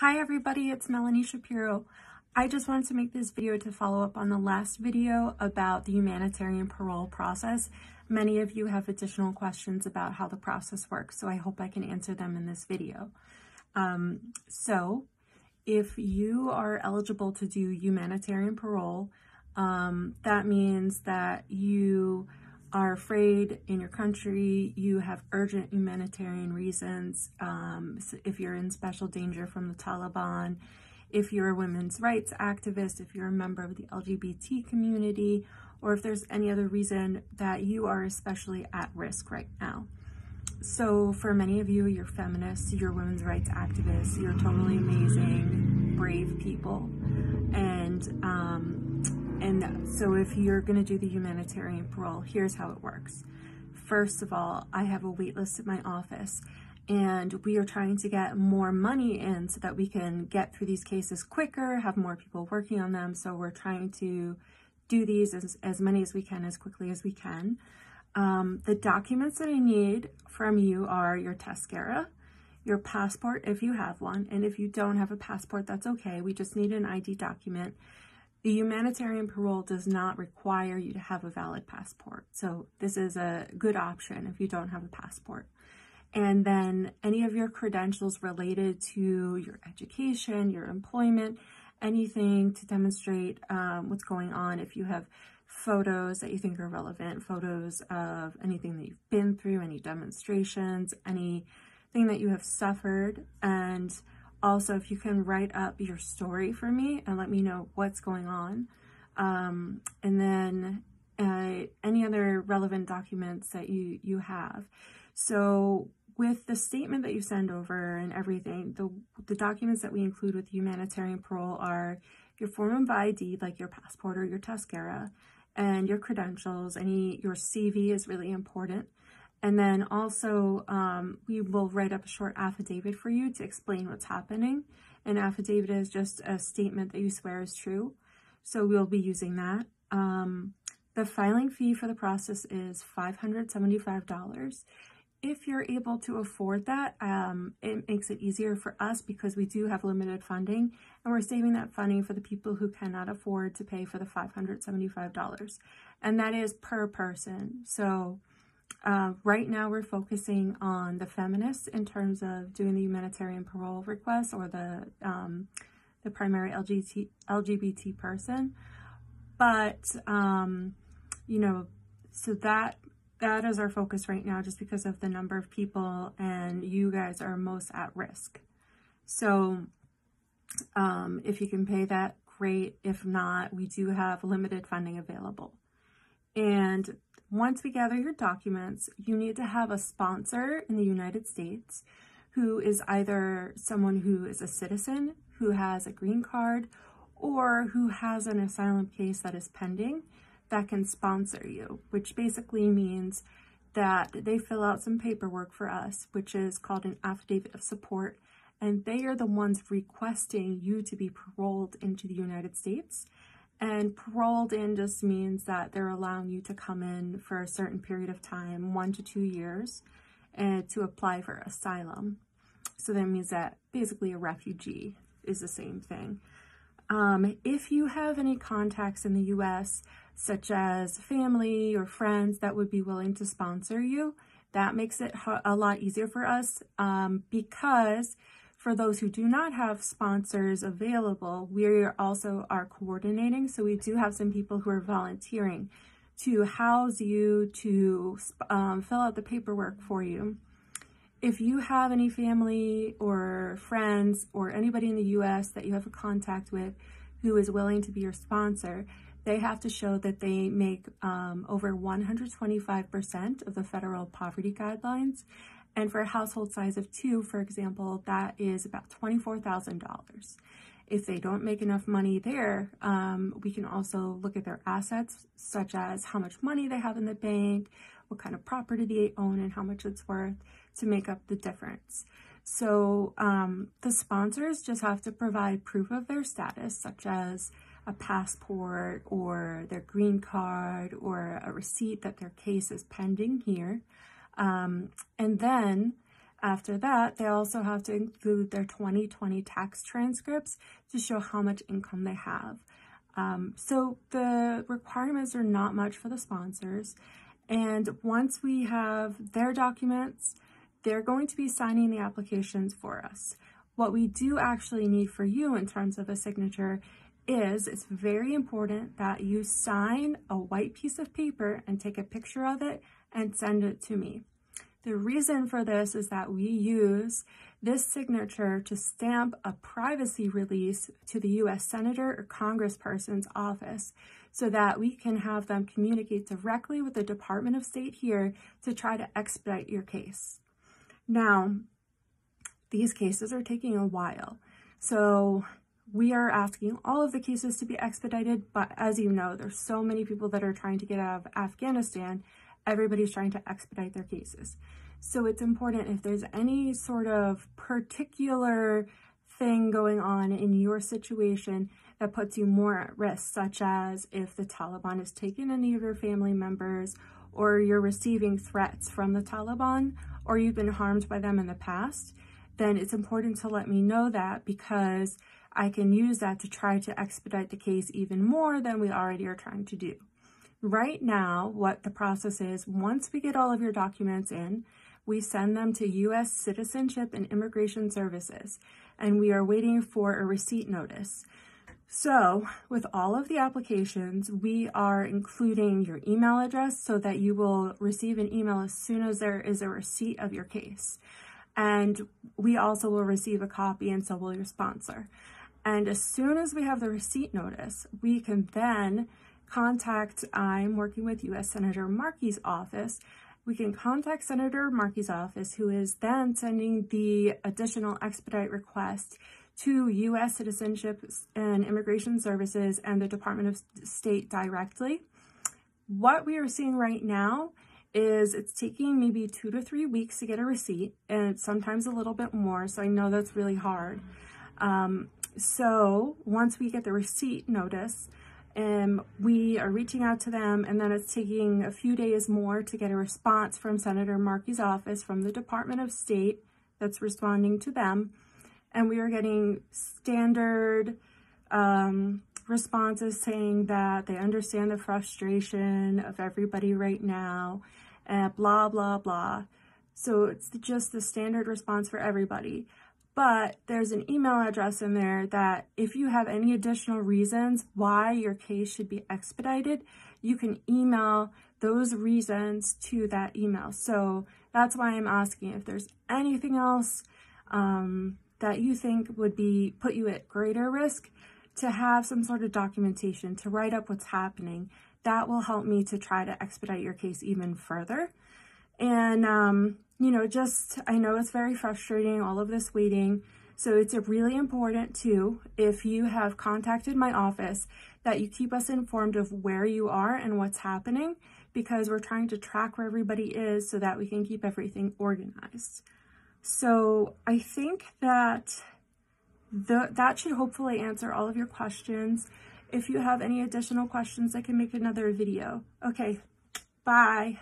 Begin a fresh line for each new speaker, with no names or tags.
Hi everybody, it's Melanie Shapiro. I just wanted to make this video to follow up on the last video about the humanitarian parole process. Many of you have additional questions about how the process works, so I hope I can answer them in this video. Um, so, if you are eligible to do humanitarian parole, um, that means that you are afraid in your country, you have urgent humanitarian reasons, um, if you're in special danger from the Taliban, if you're a women's rights activist, if you're a member of the LGBT community, or if there's any other reason that you are especially at risk right now. So for many of you, you're feminists, you're women's rights activists, you're totally amazing, brave people. And um, and so if you're gonna do the humanitarian parole, here's how it works. First of all, I have a wait list at my office and we are trying to get more money in so that we can get through these cases quicker, have more people working on them. So we're trying to do these as, as many as we can, as quickly as we can. Um, the documents that I need from you are your Tascara, your passport if you have one, and if you don't have a passport, that's okay. We just need an ID document the humanitarian parole does not require you to have a valid passport. So this is a good option if you don't have a passport. And then any of your credentials related to your education, your employment, anything to demonstrate um, what's going on. If you have photos that you think are relevant, photos of anything that you've been through, any demonstrations, anything that you have suffered, and also, if you can write up your story for me and let me know what's going on. Um, and then uh, any other relevant documents that you, you have. So with the statement that you send over and everything, the, the documents that we include with humanitarian parole are your form of ID, like your passport or your Tuscara, and your credentials. Any Your CV is really important. And then also um, we will write up a short affidavit for you to explain what's happening. An affidavit is just a statement that you swear is true. So we'll be using that. Um, the filing fee for the process is $575. If you're able to afford that, um, it makes it easier for us because we do have limited funding and we're saving that funding for the people who cannot afford to pay for the $575. And that is per person. So uh, right now, we're focusing on the feminists in terms of doing the humanitarian parole request or the um, the primary LGBT LGBT person. But um, you know, so that that is our focus right now, just because of the number of people and you guys are most at risk. So, um, if you can pay that, great. If not, we do have limited funding available. And once we gather your documents, you need to have a sponsor in the United States who is either someone who is a citizen, who has a green card, or who has an asylum case that is pending that can sponsor you, which basically means that they fill out some paperwork for us, which is called an affidavit of support, and they are the ones requesting you to be paroled into the United States and paroled in just means that they're allowing you to come in for a certain period of time, one to two years, eh, to apply for asylum. So that means that basically a refugee is the same thing. Um, if you have any contacts in the US, such as family or friends that would be willing to sponsor you, that makes it a lot easier for us um, because for those who do not have sponsors available, we also are coordinating. So we do have some people who are volunteering to house you, to um, fill out the paperwork for you. If you have any family or friends or anybody in the US that you have a contact with who is willing to be your sponsor, they have to show that they make um, over 125% of the federal poverty guidelines and for a household size of two, for example, that is about $24,000. If they don't make enough money there, um, we can also look at their assets, such as how much money they have in the bank, what kind of property they own, and how much it's worth to make up the difference. So um, the sponsors just have to provide proof of their status, such as a passport or their green card or a receipt that their case is pending here. Um, and then after that, they also have to include their 2020 tax transcripts to show how much income they have. Um, so the requirements are not much for the sponsors. And once we have their documents, they're going to be signing the applications for us. What we do actually need for you in terms of a signature is it's very important that you sign a white piece of paper and take a picture of it and send it to me. The reason for this is that we use this signature to stamp a privacy release to the U.S. Senator or Congressperson's office so that we can have them communicate directly with the Department of State here to try to expedite your case. Now, these cases are taking a while, so we are asking all of the cases to be expedited, but as you know, there's so many people that are trying to get out of Afghanistan everybody's trying to expedite their cases. So it's important if there's any sort of particular thing going on in your situation that puts you more at risk, such as if the Taliban has taken any of your family members or you're receiving threats from the Taliban or you've been harmed by them in the past, then it's important to let me know that because I can use that to try to expedite the case even more than we already are trying to do. Right now, what the process is, once we get all of your documents in, we send them to U.S. Citizenship and Immigration Services, and we are waiting for a receipt notice. So with all of the applications, we are including your email address so that you will receive an email as soon as there is a receipt of your case. And we also will receive a copy and so will your sponsor. And as soon as we have the receipt notice, we can then contact, I'm working with U.S. Senator Markey's office. We can contact Senator Markey's office, who is then sending the additional expedite request to U.S. Citizenship and Immigration Services and the Department of State directly. What we are seeing right now is it's taking maybe two to three weeks to get a receipt and sometimes a little bit more. So I know that's really hard. Um, so once we get the receipt notice, and um, we are reaching out to them, and then it's taking a few days more to get a response from Senator Markey's office from the Department of State that's responding to them. And we are getting standard um, responses saying that they understand the frustration of everybody right now, and uh, blah, blah, blah. So it's just the standard response for everybody but there's an email address in there that if you have any additional reasons why your case should be expedited, you can email those reasons to that email. So that's why I'm asking if there's anything else um, that you think would be put you at greater risk to have some sort of documentation to write up what's happening. That will help me to try to expedite your case even further. And um, you know, just, I know it's very frustrating, all of this waiting. So it's really important too, if you have contacted my office, that you keep us informed of where you are and what's happening because we're trying to track where everybody is so that we can keep everything organized. So I think that the, that should hopefully answer all of your questions. If you have any additional questions, I can make another video. Okay, bye.